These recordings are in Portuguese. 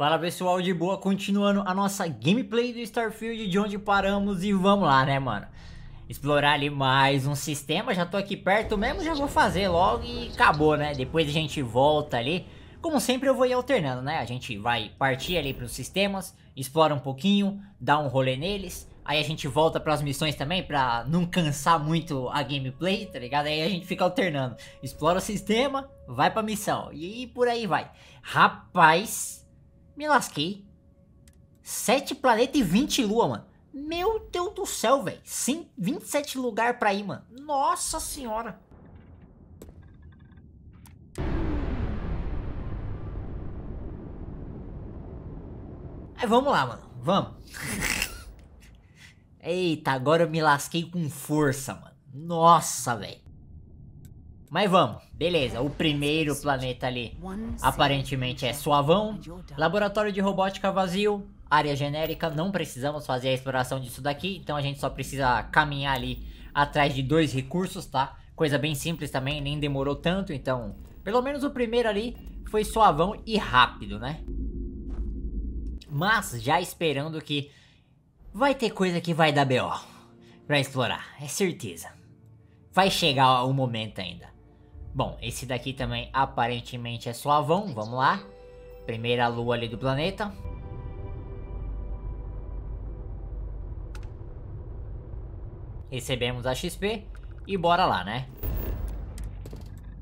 Fala pessoal de boa, continuando a nossa gameplay do Starfield de onde paramos e vamos lá né mano Explorar ali mais um sistema, já tô aqui perto mesmo, já vou fazer logo e acabou né Depois a gente volta ali, como sempre eu vou ir alternando né, a gente vai partir ali pros sistemas Explora um pouquinho, dá um rolê neles Aí a gente volta pras missões também pra não cansar muito a gameplay, tá ligado? Aí a gente fica alternando, explora o sistema, vai pra missão e por aí vai Rapaz me lasquei. Sete planetas e 20 lua, mano. Meu Deus do céu, velho. 27 lugar pra ir, mano. Nossa senhora. Aí vamos lá, mano. Vamos. Eita, agora eu me lasquei com força, mano. Nossa, velho. Mas vamos, beleza. O primeiro planeta ali aparentemente é suavão. Laboratório de robótica vazio, área genérica. Não precisamos fazer a exploração disso daqui, então a gente só precisa caminhar ali atrás de dois recursos, tá? Coisa bem simples também, nem demorou tanto, então... Pelo menos o primeiro ali foi suavão e rápido, né? Mas já esperando que vai ter coisa que vai dar BO pra explorar, é certeza. Vai chegar o momento ainda. Bom, esse daqui também aparentemente é suavão, vamos lá. Primeira lua ali do planeta. Recebemos a XP e bora lá, né?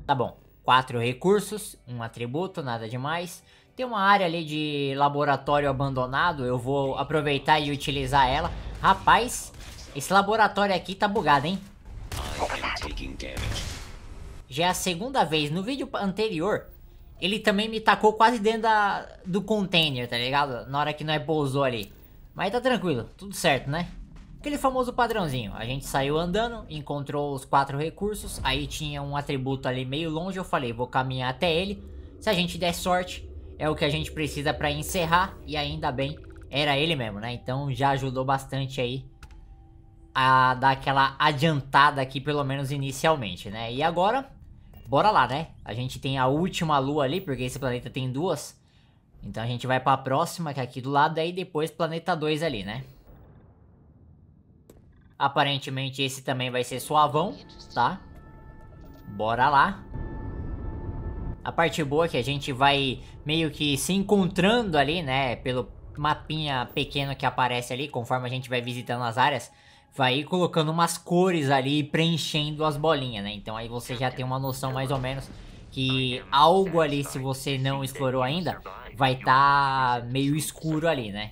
Tá bom, quatro recursos, um atributo, nada demais. Tem uma área ali de laboratório abandonado, eu vou aproveitar e utilizar ela. Rapaz, esse laboratório aqui tá bugado, hein? já é a segunda vez. No vídeo anterior, ele também me tacou quase dentro da, do container, tá ligado? Na hora que nós pousou ali. Mas tá tranquilo, tudo certo, né? Aquele famoso padrãozinho. A gente saiu andando, encontrou os quatro recursos, aí tinha um atributo ali meio longe, eu falei, vou caminhar até ele. Se a gente der sorte, é o que a gente precisa pra encerrar, e ainda bem, era ele mesmo, né? Então já ajudou bastante aí a dar aquela adiantada aqui, pelo menos inicialmente, né? E agora, Bora lá, né? A gente tem a última lua ali, porque esse planeta tem duas. Então a gente vai pra próxima, que é aqui do lado, e depois planeta 2 ali, né? Aparentemente esse também vai ser suavão, tá? Bora lá. A parte boa é que a gente vai meio que se encontrando ali, né? Pelo mapinha pequeno que aparece ali, conforme a gente vai visitando as áreas vai colocando umas cores ali preenchendo as bolinhas, né? Então aí você já tem uma noção mais ou menos que algo ali, se você não explorou ainda, vai estar tá meio escuro ali, né?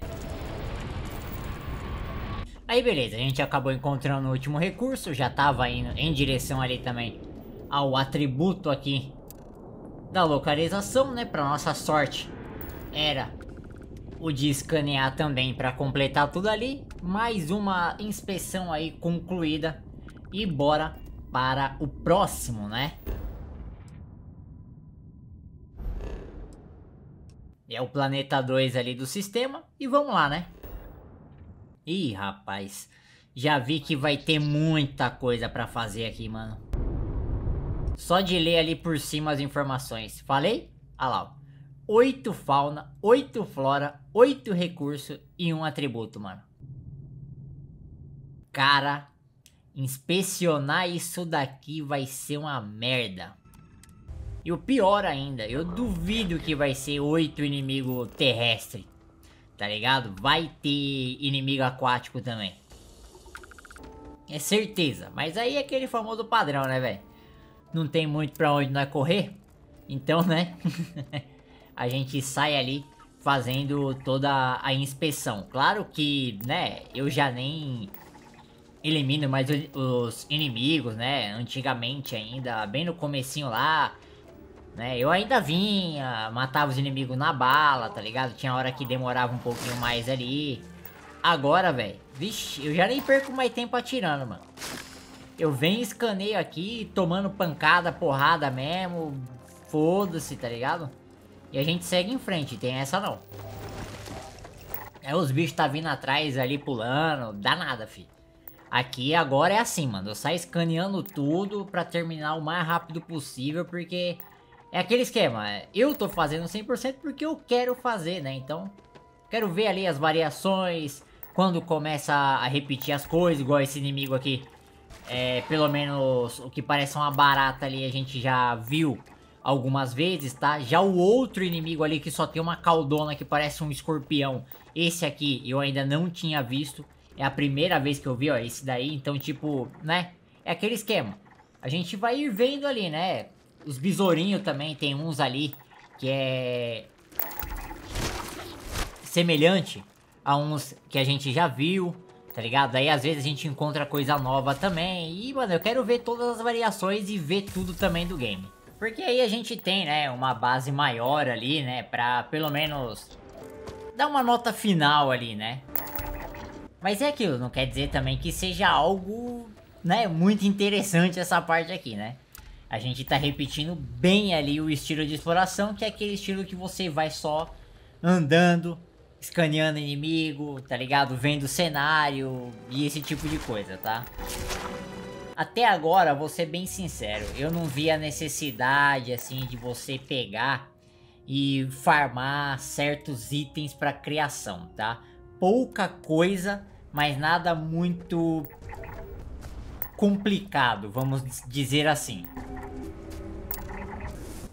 Aí beleza, a gente acabou encontrando o último recurso, já estava indo em direção ali também ao atributo aqui da localização, né? Para nossa sorte, era o de escanear também para completar tudo ali. Mais uma inspeção aí concluída e bora para o próximo, né? É o planeta 2 ali do sistema e vamos lá, né? Ih, rapaz, já vi que vai ter muita coisa para fazer aqui, mano. Só de ler ali por cima as informações. Falei? Olha ah lá, ó. 8 fauna, 8 flora, 8 recurso e um atributo, mano. Cara, inspecionar isso daqui vai ser uma merda. E o pior ainda, eu duvido que vai ser 8 inimigo terrestre. Tá ligado? Vai ter inimigo aquático também. É certeza. Mas aí é aquele famoso padrão, né, velho? Não tem muito pra onde nós correr. Então, né? a gente sai ali fazendo toda a inspeção. Claro que, né, eu já nem elimino mais os inimigos, né? Antigamente ainda, bem no comecinho lá, né? Eu ainda vinha, matava os inimigos na bala, tá ligado? Tinha hora que demorava um pouquinho mais ali. Agora, velho, vixe, eu já nem perco mais tempo atirando, mano. Eu venho escaneio aqui, tomando pancada, porrada mesmo, foda-se, tá ligado? E a gente segue em frente, tem essa não. É, os bichos tá vindo atrás ali, pulando, dá nada fi. Aqui agora é assim, mano. Eu saio escaneando tudo pra terminar o mais rápido possível, porque... É aquele esquema, eu tô fazendo 100% porque eu quero fazer, né? Então, quero ver ali as variações, quando começa a repetir as coisas, igual esse inimigo aqui. É, pelo menos o que parece uma barata ali, a gente já viu algumas vezes, tá? Já o outro inimigo ali que só tem uma caldona que parece um escorpião, esse aqui eu ainda não tinha visto. É a primeira vez que eu vi, ó, esse daí, então tipo, né? É aquele esquema. A gente vai ir vendo ali, né? Os besourinhos também, tem uns ali que é semelhante a uns que a gente já viu, tá ligado? Aí às vezes a gente encontra coisa nova também. E, mano, eu quero ver todas as variações e ver tudo também do game. Porque aí a gente tem, né, uma base maior ali, né, pra pelo menos dar uma nota final ali, né? Mas é aquilo, não quer dizer também que seja algo, né, muito interessante essa parte aqui, né? A gente tá repetindo bem ali o estilo de exploração, que é aquele estilo que você vai só andando, escaneando inimigo, tá ligado? Vendo cenário e esse tipo de coisa, tá? Até agora, vou ser bem sincero, eu não vi a necessidade assim de você pegar e farmar certos itens para criação, tá? Pouca coisa, mas nada muito complicado, vamos dizer assim.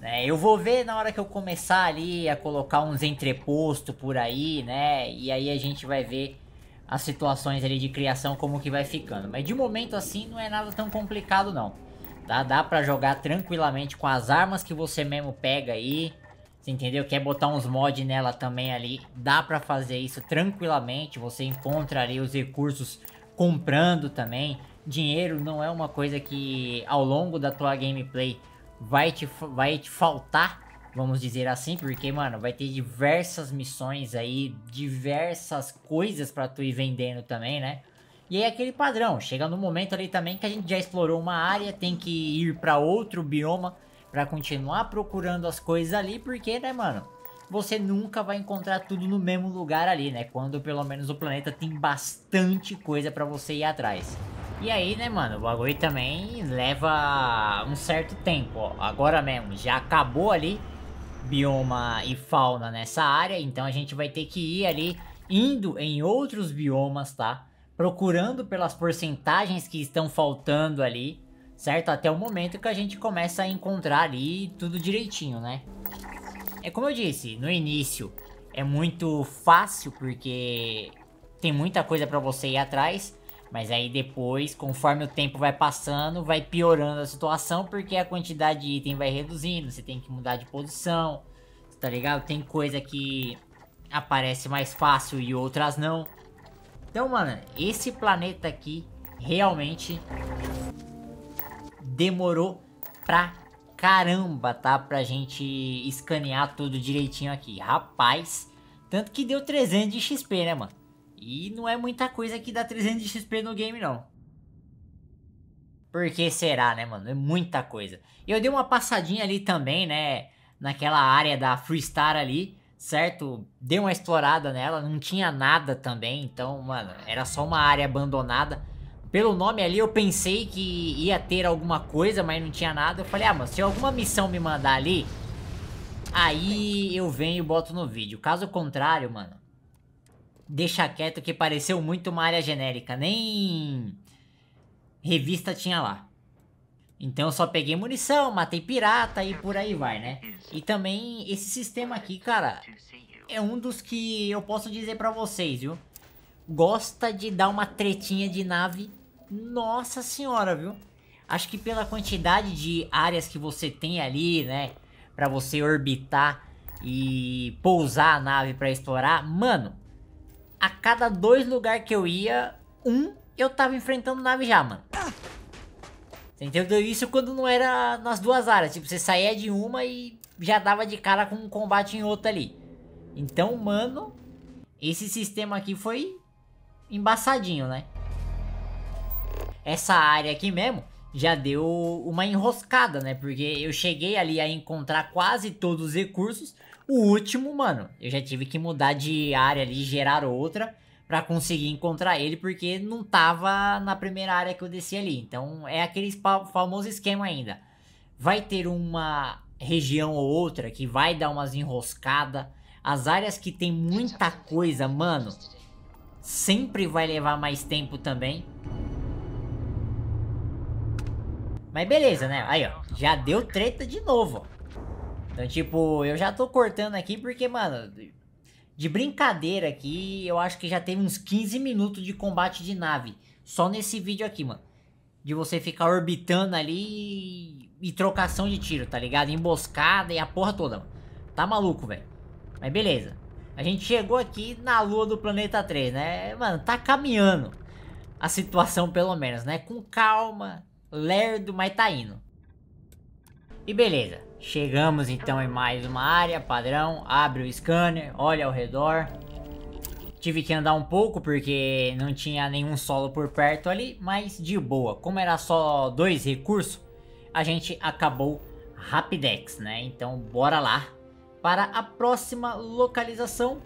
É, eu vou ver na hora que eu começar ali a colocar uns entrepostos por aí, né? E aí a gente vai ver as situações ali de criação como que vai ficando. Mas de momento assim não é nada tão complicado não. Tá? Dá para jogar tranquilamente com as armas que você mesmo pega aí. Você entendeu? Quer botar uns mods nela também ali, dá para fazer isso tranquilamente. Você encontra ali os recursos comprando também. Dinheiro não é uma coisa que ao longo da tua gameplay vai te, vai te faltar vamos dizer assim, porque, mano, vai ter diversas missões aí, diversas coisas para tu ir vendendo também, né? E aí é aquele padrão, chega no momento ali também que a gente já explorou uma área, tem que ir para outro bioma para continuar procurando as coisas ali, porque, né, mano, você nunca vai encontrar tudo no mesmo lugar ali, né? Quando pelo menos o planeta tem bastante coisa para você ir atrás. E aí, né, mano, o bagulho também leva um certo tempo, ó. Agora mesmo, já acabou ali bioma e fauna nessa área, então a gente vai ter que ir ali indo em outros biomas, tá? Procurando pelas porcentagens que estão faltando ali, certo? Até o momento que a gente começa a encontrar ali tudo direitinho, né? É como eu disse, no início é muito fácil porque tem muita coisa para você ir atrás, mas aí depois, conforme o tempo vai passando, vai piorando a situação porque a quantidade de item vai reduzindo, você tem que mudar de posição, tá ligado? Tem coisa que aparece mais fácil e outras não. Então, mano, esse planeta aqui realmente demorou pra caramba, tá? Pra gente escanear tudo direitinho aqui. Rapaz, tanto que deu 300 de XP, né, mano? E não é muita coisa que dá 300 de XP no game, não. Porque será, né, mano? É muita coisa. Eu dei uma passadinha ali também, né? Naquela área da Freestar ali, certo? Dei uma explorada nela, não tinha nada também. Então, mano, era só uma área abandonada. Pelo nome ali eu pensei que ia ter alguma coisa, mas não tinha nada. Eu falei, ah, mano, se alguma missão me mandar ali, aí eu venho e boto no vídeo. Caso contrário, mano, deixa quieto que pareceu muito uma área genérica, nem revista tinha lá. Então eu só peguei munição, matei pirata e por aí vai, né? E também esse sistema aqui, cara, é um dos que eu posso dizer pra vocês, viu? Gosta de dar uma tretinha de nave, nossa senhora, viu? Acho que pela quantidade de áreas que você tem ali, né? Pra você orbitar e pousar a nave pra explorar, mano, a cada dois lugares que eu ia, um eu tava enfrentando nave já, mano. Você entendeu? Então, isso quando não era nas duas áreas. Tipo, você saía de uma e já dava de cara com um combate em outra ali. Então, mano, esse sistema aqui foi embaçadinho, né? Essa área aqui mesmo, já deu uma enroscada, né? Porque eu cheguei ali a encontrar quase todos os recursos. O último, mano, eu já tive que mudar de área ali, gerar outra para conseguir encontrar ele, porque não tava na primeira área que eu desci ali. Então é aquele famoso esquema ainda. Vai ter uma região ou outra que vai dar umas enroscada. As áreas que tem muita coisa, mano, sempre vai levar mais tempo também. Mas beleza, né? Aí, ó. Já deu treta de novo, ó. Então, tipo, eu já tô cortando aqui porque, mano... De brincadeira aqui, eu acho que já teve uns 15 minutos de combate de nave. Só nesse vídeo aqui, mano. De você ficar orbitando ali e trocação de tiro, tá ligado? Emboscada e a porra toda, mano. Tá maluco, velho. Mas beleza. A gente chegou aqui na lua do planeta 3, né? Mano, tá caminhando a situação pelo menos, né? Com calma, lerdo, mas tá indo. E beleza, chegamos então em mais uma área padrão, abre o scanner, olha ao redor. Tive que andar um pouco porque não tinha nenhum solo por perto ali, mas de boa. Como era só dois recursos, a gente acabou Rapidex, né? Então bora lá para a próxima localização.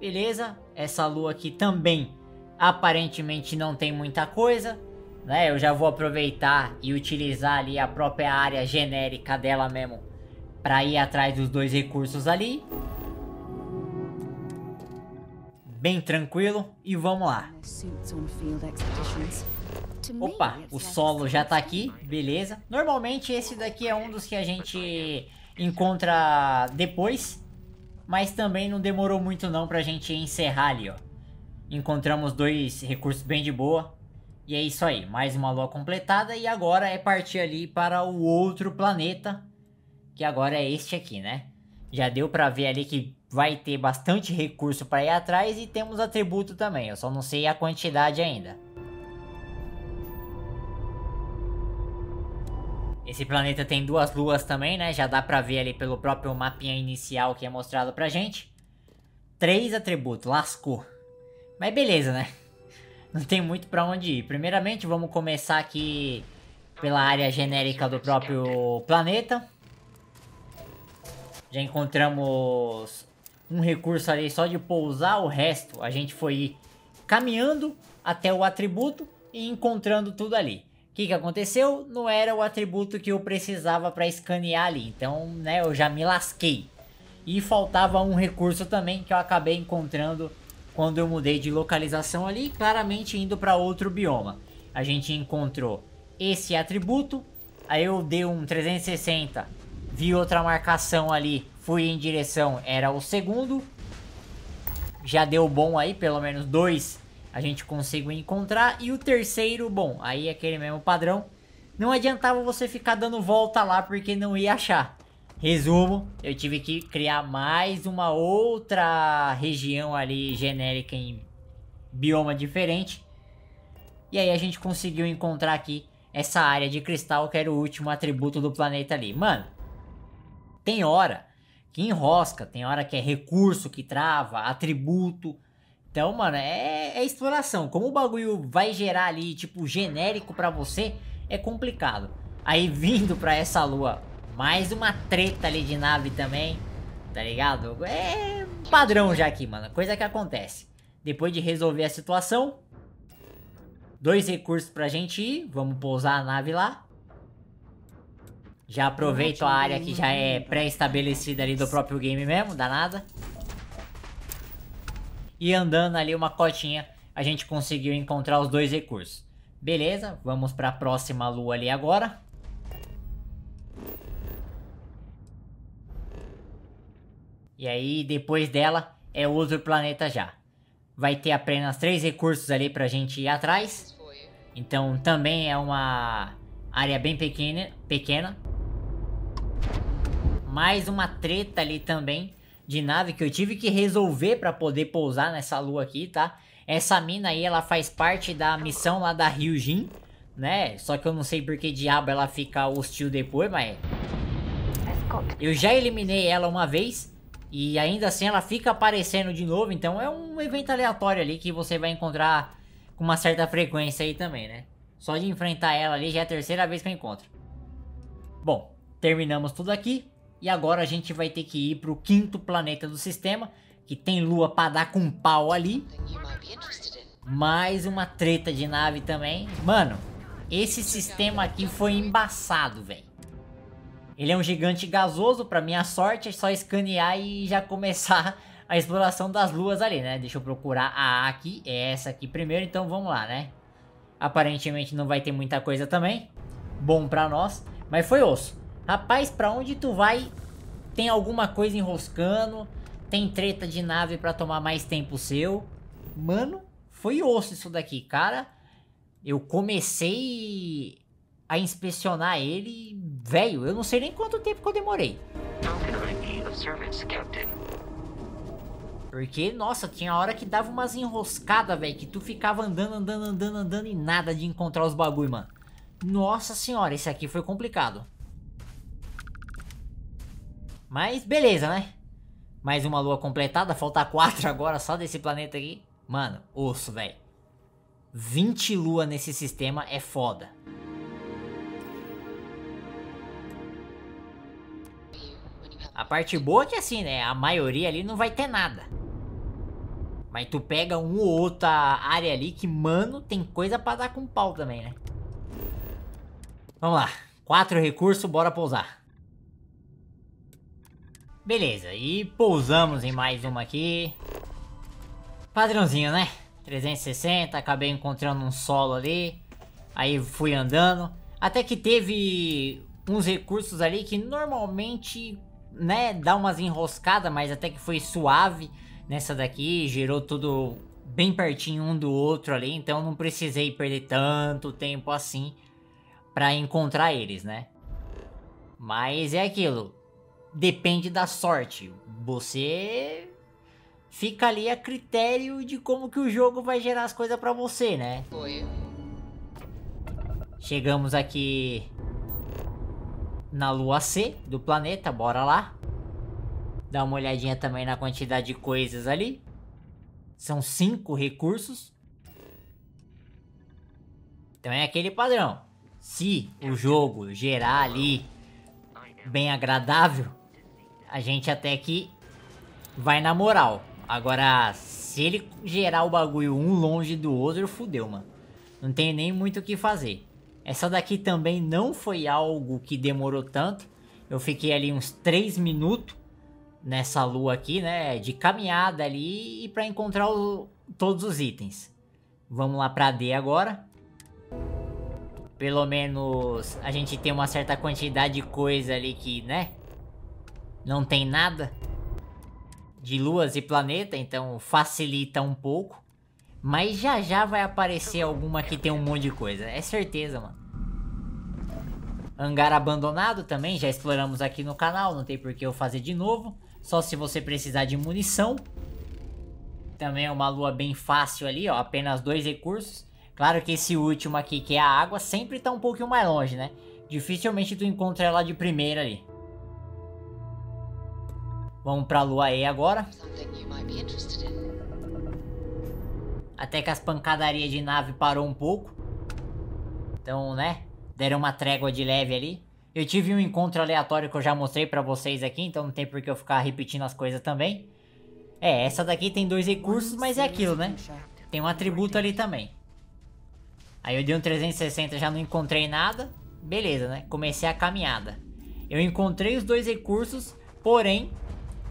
Beleza, essa lua aqui também aparentemente não tem muita coisa né? Eu já vou aproveitar e utilizar ali a própria área genérica dela mesmo para ir atrás dos dois recursos ali. Bem tranquilo e vamos lá. Opa, o solo já tá aqui, beleza. Normalmente esse daqui é um dos que a gente encontra depois, mas também não demorou muito não pra gente encerrar ali, ó. Encontramos dois recursos bem de boa, e é isso aí, mais uma lua completada e agora é partir ali para o outro planeta, que agora é este aqui, né? Já deu para ver ali que vai ter bastante recurso para ir atrás e temos atributo também, eu só não sei a quantidade ainda. Esse planeta tem duas luas também, né? Já dá pra ver ali pelo próprio mapinha inicial que é mostrado pra gente. Três atributos, lascou. Mas beleza, né? não tem muito para onde ir. Primeiramente, vamos começar aqui pela área genérica do próprio planeta. Já encontramos um recurso ali só de pousar, o resto a gente foi caminhando até o atributo e encontrando tudo ali. O que, que aconteceu? Não era o atributo que eu precisava para escanear ali, então né, eu já me lasquei. E faltava um recurso também que eu acabei encontrando quando eu mudei de localização ali, claramente indo para outro bioma. A gente encontrou esse atributo, aí eu dei um 360, vi outra marcação ali, fui em direção, era o segundo. Já deu bom aí, pelo menos dois a gente conseguiu encontrar. E o terceiro, bom, aí é aquele mesmo padrão. Não adiantava você ficar dando volta lá porque não ia achar. Resumo, eu tive que criar mais uma outra região ali genérica em bioma diferente. E aí a gente conseguiu encontrar aqui essa área de cristal que era o último atributo do planeta ali. Mano, tem hora que enrosca, tem hora que é recurso que trava, atributo. Então, mano, é, é exploração. Como o bagulho vai gerar ali, tipo, genérico para você, é complicado. Aí vindo para essa lua mais uma treta ali de nave também, tá ligado? É padrão já aqui, mano. Coisa que acontece. Depois de resolver a situação, dois recursos pra gente ir. Vamos pousar a nave lá. Já aproveito a área que já é pré-estabelecida ali do próprio game mesmo, danada. E andando ali uma cotinha, a gente conseguiu encontrar os dois recursos. Beleza, vamos para a próxima lua ali agora. E aí depois dela é outro planeta já. Vai ter apenas três recursos ali pra gente ir atrás. Então também é uma área bem pequena, pequena. Mais uma treta ali também de nave que eu tive que resolver para poder pousar nessa lua aqui, tá? Essa mina aí, ela faz parte da missão lá da Ryujin, né? Só que eu não sei por que diabo ela fica hostil depois, mas... Eu já eliminei ela uma vez, e ainda assim ela fica aparecendo de novo, então é um evento aleatório ali que você vai encontrar com uma certa frequência aí também, né? Só de enfrentar ela ali já é a terceira vez que eu encontro. Bom, terminamos tudo aqui. E agora a gente vai ter que ir pro quinto planeta do sistema, que tem lua pra dar com um pau ali. Mais uma treta de nave também. Mano, esse sistema aqui foi embaçado, velho. Ele é um gigante gasoso, para minha sorte, é só escanear e já começar a exploração das luas ali, né? Deixa eu procurar a aqui, é essa aqui primeiro, então vamos lá, né? Aparentemente não vai ter muita coisa também. Bom pra nós, mas foi osso. Rapaz, pra onde tu vai, tem alguma coisa enroscando, tem treta de nave pra tomar mais tempo seu. Mano, foi osso isso daqui, cara. Eu comecei a inspecionar ele Velho, eu não sei nem quanto tempo que eu demorei. Porque, nossa, tinha hora que dava umas enroscadas, velho, que tu ficava andando, andando, andando, andando e nada de encontrar os bagulho, mano. Nossa senhora, esse aqui foi complicado. Mas beleza, né? Mais uma lua completada, falta quatro agora só desse planeta aqui. Mano, osso, velho. 20 lua nesse sistema é foda. A parte boa é que assim, né? A maioria ali não vai ter nada. Mas tu pega um ou outra área ali que, mano, tem coisa pra dar com pau também, né? Vamos lá. Quatro recursos, bora pousar. Beleza, e pousamos em mais uma aqui. Padrãozinho, né? 360, acabei encontrando um solo ali. Aí fui andando. Até que teve uns recursos ali que normalmente né, dar umas enroscadas, mas até que foi suave nessa daqui, gerou tudo bem pertinho um do outro ali, então não precisei perder tanto tempo assim para encontrar eles, né? Mas é aquilo, depende da sorte. Você fica ali a critério de como que o jogo vai gerar as coisas para você, né? Foi. Chegamos aqui na lua C do planeta, bora lá. Dá uma olhadinha também na quantidade de coisas ali. São cinco recursos. Então é aquele padrão. Se o jogo gerar ali bem agradável, a gente até que vai na moral. Agora, se ele gerar o bagulho um longe do outro, fudeu, mano. Não tem nem muito o que fazer. Essa daqui também não foi algo que demorou tanto. Eu fiquei ali uns 3 minutos nessa lua aqui, né? De caminhada ali e para encontrar o, todos os itens. Vamos lá para D agora. Pelo menos a gente tem uma certa quantidade de coisa ali que, né? Não tem nada de luas e planeta, então facilita um pouco. Mas já já vai aparecer alguma que tem um monte de coisa. É certeza, mano. Hangar abandonado também, já exploramos aqui no canal, não tem por que eu fazer de novo. Só se você precisar de munição. Também é uma lua bem fácil ali, ó, apenas dois recursos. Claro que esse último aqui, que é a água, sempre tá um pouquinho mais longe, né? Dificilmente tu encontra ela de primeira ali. Vamos pra lua E agora. Something you might be interested até que as pancadarias de nave parou um pouco. Então, né? Deram uma trégua de leve ali. Eu tive um encontro aleatório que eu já mostrei pra vocês aqui, então não tem por que eu ficar repetindo as coisas também. É, essa daqui tem dois recursos, mas é aquilo, né? Tem um atributo ali também. Aí eu dei um 360, já não encontrei nada. Beleza, né? Comecei a caminhada. Eu encontrei os dois recursos, porém,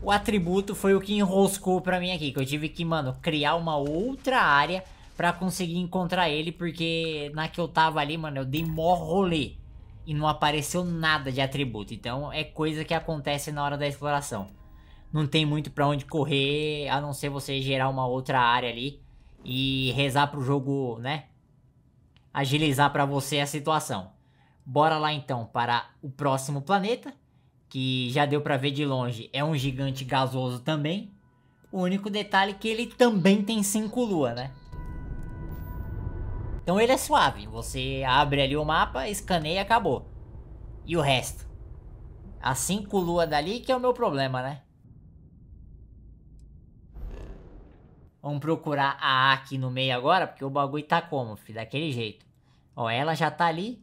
o atributo foi o que enroscou pra mim aqui. Que eu tive que, mano, criar uma outra área pra conseguir encontrar ele. Porque na que eu tava ali, mano, eu dei mó rolê. E não apareceu nada de atributo. Então é coisa que acontece na hora da exploração. Não tem muito pra onde correr, a não ser você gerar uma outra área ali. E rezar pro jogo, né? Agilizar pra você a situação. Bora lá então para o próximo planeta que já deu para ver de longe, é um gigante gasoso também. O único detalhe é que ele também tem cinco luas, né? Então ele é suave, você abre ali o mapa, escaneia e acabou. E o resto? As cinco luas dali que é o meu problema, né? Vamos procurar a A aqui no meio agora, porque o bagulho tá como, filho? Daquele jeito. Ó, ela já tá ali.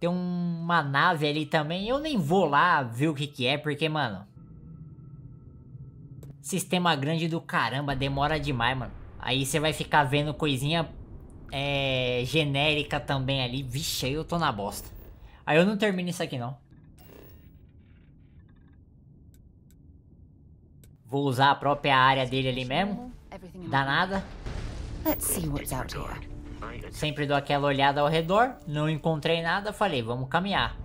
Tem uma nave ali também. Eu nem vou lá ver o que que é, porque, mano... Sistema grande do caramba, demora demais, mano. Aí você vai ficar vendo coisinha é, genérica também ali. Vixe, aí eu tô na bosta. Aí eu não termino isso aqui, não. Vou usar a própria área dele ali mesmo. Danada. Let's see what's out aqui. Sempre dou aquela olhada ao redor, não encontrei nada, falei, vamos caminhar.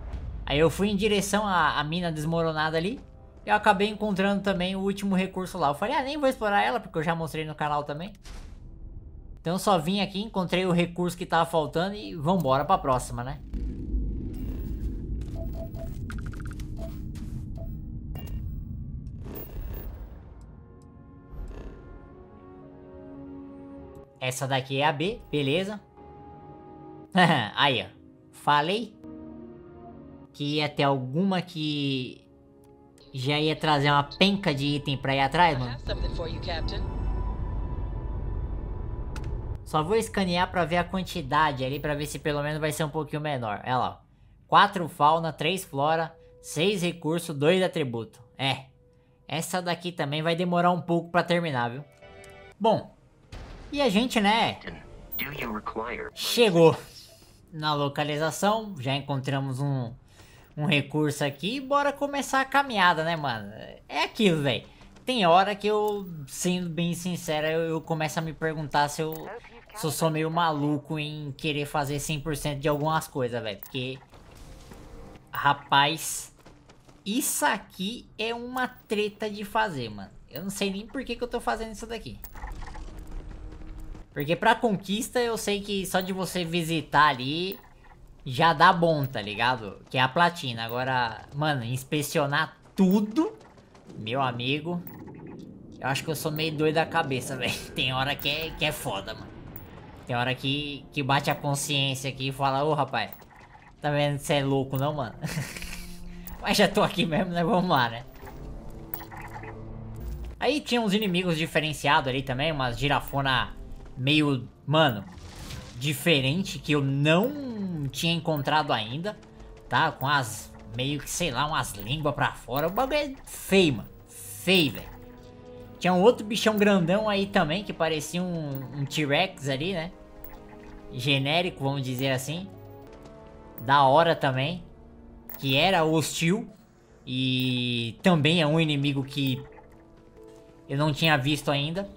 Aí eu fui em direção à, à mina desmoronada ali, eu acabei encontrando também o último recurso lá. Eu falei, ah, nem vou explorar ela, porque eu já mostrei no canal também. Então só vim aqui, encontrei o recurso que tava faltando e vambora pra próxima, né? Essa daqui é a B, beleza. Aí, ó. Falei que ia ter alguma que já ia trazer uma penca de item pra ir atrás, mano. Só vou escanear pra ver a quantidade ali, pra ver se pelo menos vai ser um pouquinho menor. Olha lá, 4 fauna, 3 flora, 6 recurso, 2 atributo. É, essa daqui também vai demorar um pouco pra terminar, viu? Bom, e a gente, né? Chegou na localização, já encontramos um, um recurso aqui bora começar a caminhada, né, mano? É aquilo, velho. Tem hora que eu, sendo bem sincero, eu, eu começo a me perguntar se eu, se eu sou meio maluco em querer fazer 100% de algumas coisas, velho. Porque, rapaz, isso aqui é uma treta de fazer, mano. Eu não sei nem por que, que eu tô fazendo isso daqui. Porque pra conquista eu sei que só de você visitar ali já dá bom, tá ligado? Que é a platina. Agora, mano, inspecionar tudo, meu amigo. Eu acho que eu sou meio doido da cabeça, velho. Tem hora que é, que é foda, mano. Tem hora que, que bate a consciência aqui e fala, ô oh, rapaz, tá vendo que você é louco não, mano? Mas já tô aqui mesmo, né? Vamos lá, né? Aí tinha uns inimigos diferenciados ali também, umas girafona meio, mano, diferente que eu não tinha encontrado ainda, tá? Com as meio que, sei lá, umas línguas pra fora. O bagulho é feio, mano. Feio, velho. Tinha um outro bichão grandão aí também, que parecia um, um T-Rex ali, né? Genérico, vamos dizer assim. Da hora também. Que era hostil. E também é um inimigo que eu não tinha visto ainda.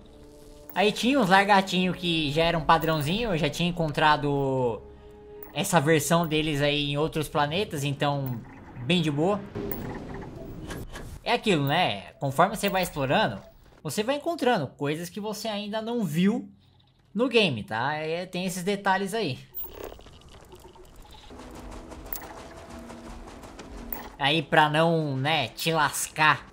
Aí tinha uns largatinhos que já era um padrãozinho, eu já tinha encontrado essa versão deles aí em outros planetas, então bem de boa. É aquilo, né? Conforme você vai explorando, você vai encontrando coisas que você ainda não viu no game, tá? É, tem esses detalhes aí. Aí pra não, né, te lascar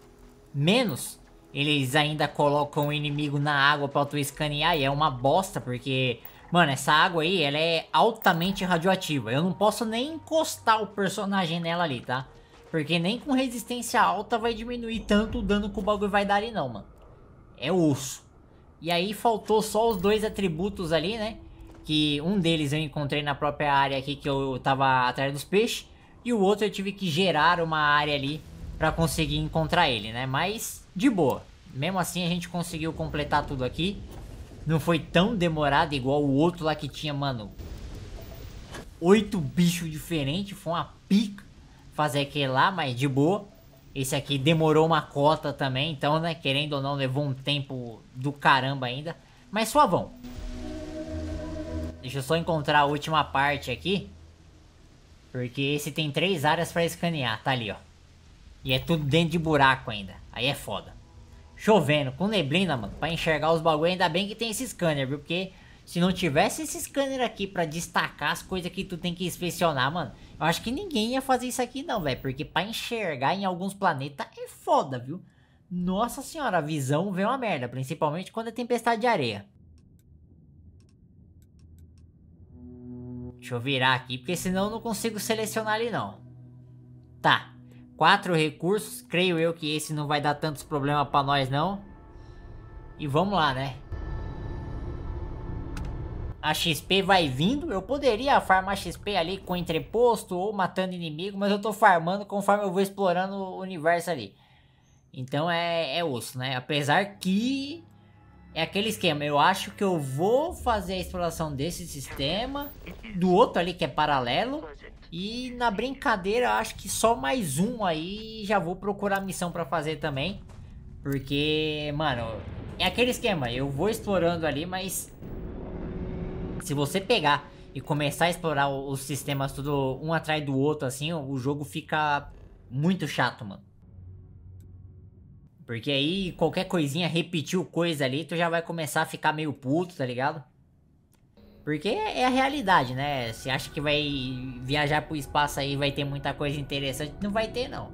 menos, eles ainda colocam o inimigo na água pra tu escanear. E é uma bosta, porque... Mano, essa água aí, ela é altamente radioativa. Eu não posso nem encostar o personagem nela ali, tá? Porque nem com resistência alta vai diminuir tanto o dano que o bagulho vai dar ali não, mano. É osso. E aí faltou só os dois atributos ali, né? Que um deles eu encontrei na própria área aqui que eu tava atrás dos peixes. E o outro eu tive que gerar uma área ali para conseguir encontrar ele, né? Mas de boa. Mesmo assim a gente conseguiu completar tudo aqui. Não foi tão demorado igual o outro lá que tinha, mano. Oito bichos diferentes. Foi uma pica fazer aquele lá, mas de boa. Esse aqui demorou uma cota também, então, né? Querendo ou não, levou um tempo do caramba ainda. Mas suavão. Deixa eu só encontrar a última parte aqui. Porque esse tem três áreas para escanear. Tá ali, ó. E é tudo dentro de buraco ainda. Aí é foda. Chovendo, com neblina, mano. Pra enxergar os bagulho, ainda bem que tem esse scanner, viu? Porque se não tivesse esse scanner aqui para destacar as coisas que tu tem que inspecionar, mano, eu acho que ninguém ia fazer isso aqui não, velho. Porque para enxergar em alguns planetas é foda, viu? Nossa senhora, a visão vem uma merda, principalmente quando é tempestade de areia. Deixa eu virar aqui, porque senão eu não consigo selecionar ali não. Tá. Quatro recursos, creio eu que esse não vai dar tantos problemas para nós não. E vamos lá, né? A XP vai vindo, eu poderia farmar XP ali com entreposto ou matando inimigo, mas eu tô farmando conforme eu vou explorando o universo ali. Então é, é osso, né? Apesar que é aquele esquema. Eu acho que eu vou fazer a exploração desse sistema, do outro ali que é paralelo, e na brincadeira, acho que só mais um aí já vou procurar missão para fazer também. Porque, mano, é aquele esquema. Eu vou explorando ali, mas... Se você pegar e começar a explorar os sistemas tudo um atrás do outro, assim, o jogo fica muito chato, mano. Porque aí qualquer coisinha repetiu coisa ali, tu já vai começar a ficar meio puto, tá ligado? Porque é, é a realidade, né? Você acha que vai viajar pro espaço aí vai ter muita coisa interessante? Não vai ter, não.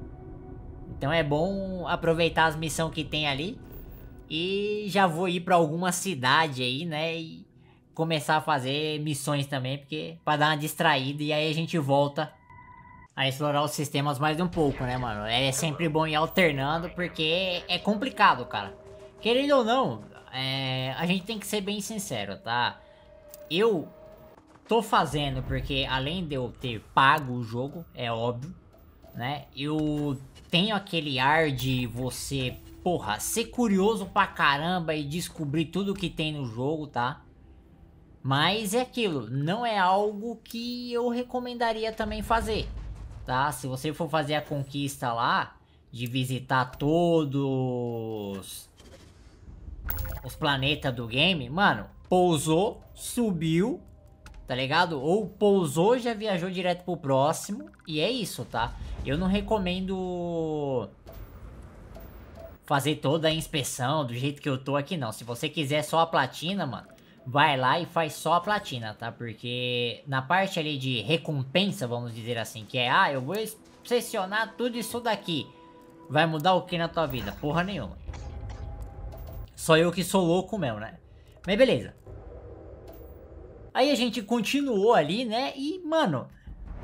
Então é bom aproveitar as missões que tem ali. E já vou ir para alguma cidade aí, né? E começar a fazer missões também, porque para dar uma distraída e aí a gente volta a explorar os sistemas mais um pouco, né, mano? É sempre bom ir alternando porque é complicado, cara. Querendo ou não, é... a gente tem que ser bem sincero, tá? eu tô fazendo porque além de eu ter pago o jogo, é óbvio, né? Eu tenho aquele ar de você, porra, ser curioso pra caramba e descobrir tudo que tem no jogo, tá? Mas é aquilo, não é algo que eu recomendaria também fazer, tá? Se você for fazer a conquista lá, de visitar todos os planetas do game, mano, pousou, subiu, tá ligado? Ou pousou, já viajou direto pro próximo. E é isso, tá? Eu não recomendo fazer toda a inspeção do jeito que eu tô aqui, não. Se você quiser só a platina, mano, vai lá e faz só a platina, tá? Porque na parte ali de recompensa, vamos dizer assim, que é, ah, eu vou selecionar tudo isso daqui. Vai mudar o que na tua vida? Porra nenhuma. Só eu que sou louco mesmo, né? Mas beleza. Aí a gente continuou ali, né? E, mano,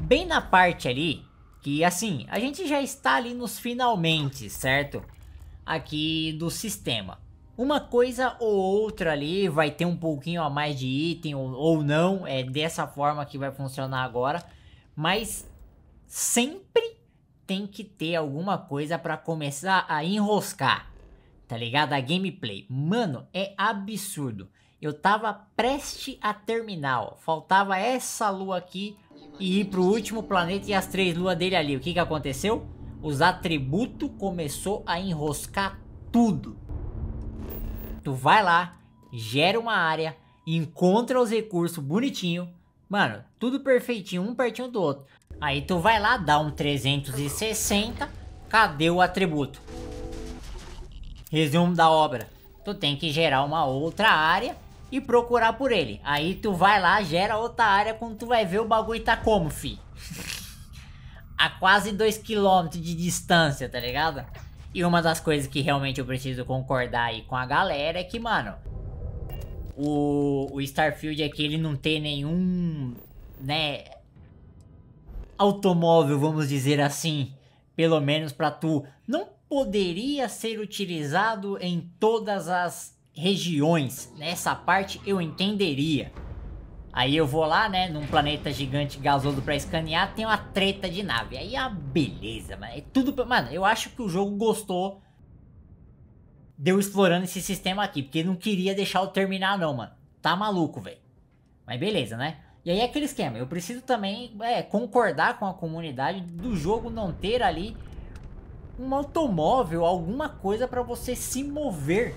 bem na parte ali, que assim, a gente já está ali nos finalmente, certo? Aqui do sistema. Uma coisa ou outra ali vai ter um pouquinho a mais de item ou, ou não, é dessa forma que vai funcionar agora, mas sempre tem que ter alguma coisa para começar a enroscar, tá ligado? A gameplay. Mano, é absurdo. Eu tava preste a terminar, ó. Faltava essa lua aqui e ir pro último planeta e as três luas dele ali. O que que aconteceu? Os atributos começou a enroscar tudo. Tu vai lá, gera uma área, encontra os recursos bonitinho. Mano, tudo perfeitinho, um pertinho do outro. Aí tu vai lá, dá um 360. Cadê o atributo? Resumo da obra. Tu tem que gerar uma outra área e procurar por ele. Aí tu vai lá, gera outra área, quando tu vai ver o bagulho tá como, fi? a quase 2 km de distância, tá ligado? E uma das coisas que realmente eu preciso concordar aí com a galera é que, mano, o, o Starfield aqui ele não tem nenhum, né, automóvel, vamos dizer assim, pelo menos para tu, não poderia ser utilizado em todas as regiões, nessa né? parte eu entenderia. Aí eu vou lá, né, num planeta gigante gasoso pra escanear, tem uma treta de nave. Aí a ah, beleza, mano. É tudo. Mano, eu acho que o jogo gostou de eu explorando esse sistema aqui, porque não queria deixar eu terminar, não, mano. Tá maluco, velho. Mas beleza, né? E aí é aquele esquema. Eu preciso também é, concordar com a comunidade do jogo não ter ali um automóvel, alguma coisa para você se mover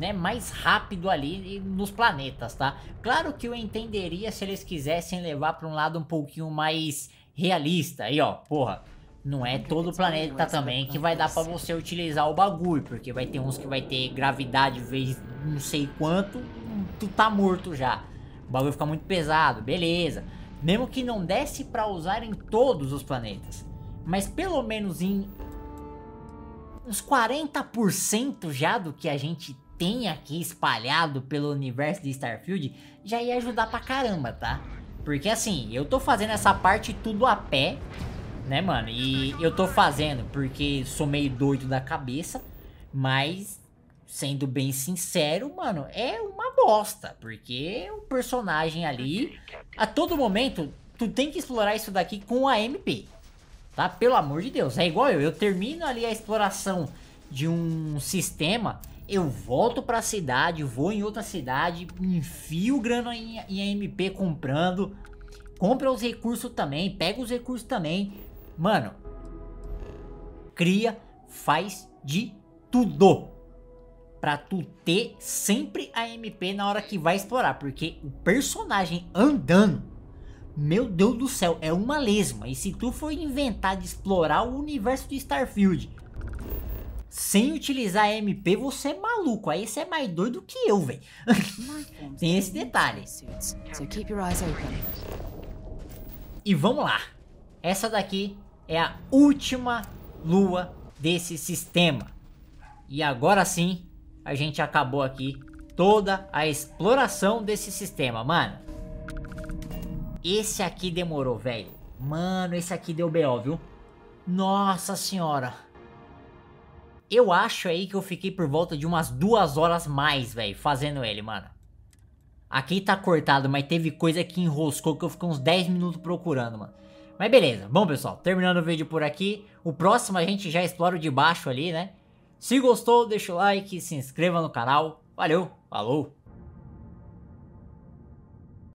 né, mais rápido ali nos planetas, tá? Claro que eu entenderia se eles quisessem levar para um lado um pouquinho mais realista. Aí, ó, porra, não é todo planeta também que vai dar para você utilizar o bagulho, porque vai ter uns que vai ter gravidade vezes não sei quanto, tu tá morto já. O bagulho fica muito pesado, beleza. Mesmo que não desse para usar em todos os planetas, mas pelo menos em uns 40% já do que a gente tem aqui espalhado pelo universo de Starfield já ia ajudar pra caramba, tá? Porque assim, eu tô fazendo essa parte tudo a pé, né, mano? E eu tô fazendo porque sou meio doido da cabeça, mas sendo bem sincero, mano, é uma bosta, porque o personagem ali, a todo momento, tu tem que explorar isso daqui com a MP, tá? Pelo amor de Deus, é igual eu, eu termino ali a exploração de um sistema eu volto para a cidade, vou em outra cidade, enfio grana em, em AMP comprando, compra os recursos também, pega os recursos também. Mano, cria, faz de tudo para tu ter sempre a MP na hora que vai explorar, porque o personagem andando, meu Deus do céu, é uma lesma. E se tu for inventar de explorar o universo de Starfield sem utilizar MP, você é maluco. Aí você é mais doido que eu, velho. Tem esse detalhe. E vamos lá. Essa daqui é a última lua desse sistema. E agora sim, a gente acabou aqui toda a exploração desse sistema, mano. Esse aqui demorou, velho. Mano, esse aqui deu BO, viu? Nossa senhora. Eu acho aí que eu fiquei por volta de umas duas horas mais, velho, fazendo ele, mano. Aqui tá cortado, mas teve coisa que enroscou que eu fiquei uns 10 minutos procurando, mano. Mas beleza. Bom, pessoal, terminando o vídeo por aqui. O próximo a gente já explora o de baixo ali, né? Se gostou, deixa o like, se inscreva no canal. Valeu, falou!